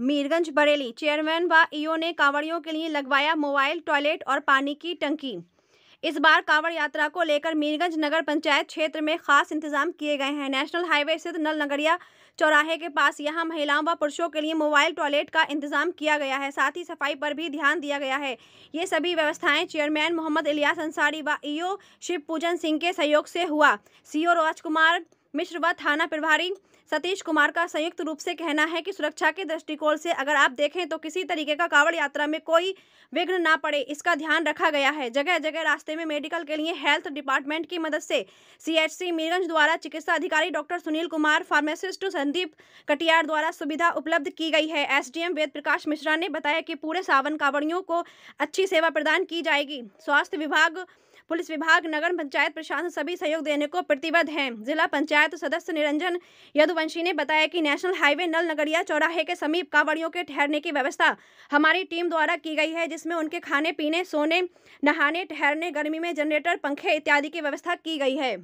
Mirganj Bareilly chairman व EO ने कांवड़ियों के लिए लगवाया मोबाइल टॉयलेट और पानी की टंकी इस बार कांवड़ यात्रा को लेकर मीरगंज नगर पंचायत क्षेत्र में खास इंतजाम किए गए हैं नेशनल हाईवे स्थित नल नगरिया चौराहे के पास यहां महिलाओं व पुरुषों के लिए मोबाइल टॉयलेट का इंतजाम किया गया है साथ ही सफाई पर भी ध्यान दिया गया है ये सभी व्यवस्थाएं चेयरमैन मोहम्मद इलियास अंसारी व ईओ शिव पूजन सिंह के सहयोग से हुआ सी ओ राजकुमार मिश्र व थाना प्रभारी सतीश कुमार का संयुक्त रूप से कहना है कि सुरक्षा के दृष्टिकोण से अगर आप देखें तो किसी तरीके का कावड़ यात्रा में कोई विघ्न ना पड़े इसका ध्यान रखा गया है जगह जगह रास्ते में मेडिकल के लिए हेल्थ डिपार्टमेंट की मदद से सीएचसी मीरगंज द्वारा चिकित्सा अधिकारी डॉक्टर सुनील कुमार फार्मासिस्ट संदीप कटियार द्वारा सुविधा उपलब्ध की गई है एम वेद प्रकाश मिश्रा ने बताया कि पूरे सावन कावड़ियों को अच्छी सेवा प्रदान की जाएगी स्वास्थ्य विभाग पुलिस विभाग नगर पंचायत प्रशासन सभी सहयोग देने को प्रतिबद्ध है जिला पंचायत सदस्य निरंजन यदुवंशी ने बताया कि नेशनल हाईवे नल नगरिया चौराहे के समीप कांवड़ियों के ठहरने की व्यवस्था हमारी टीम द्वारा की गई है जिसमें उनके खाने पीने सोने नहाने ठहरने गर्मी में जनरेटर पंखे इत्यादि की व्यवस्था की गई है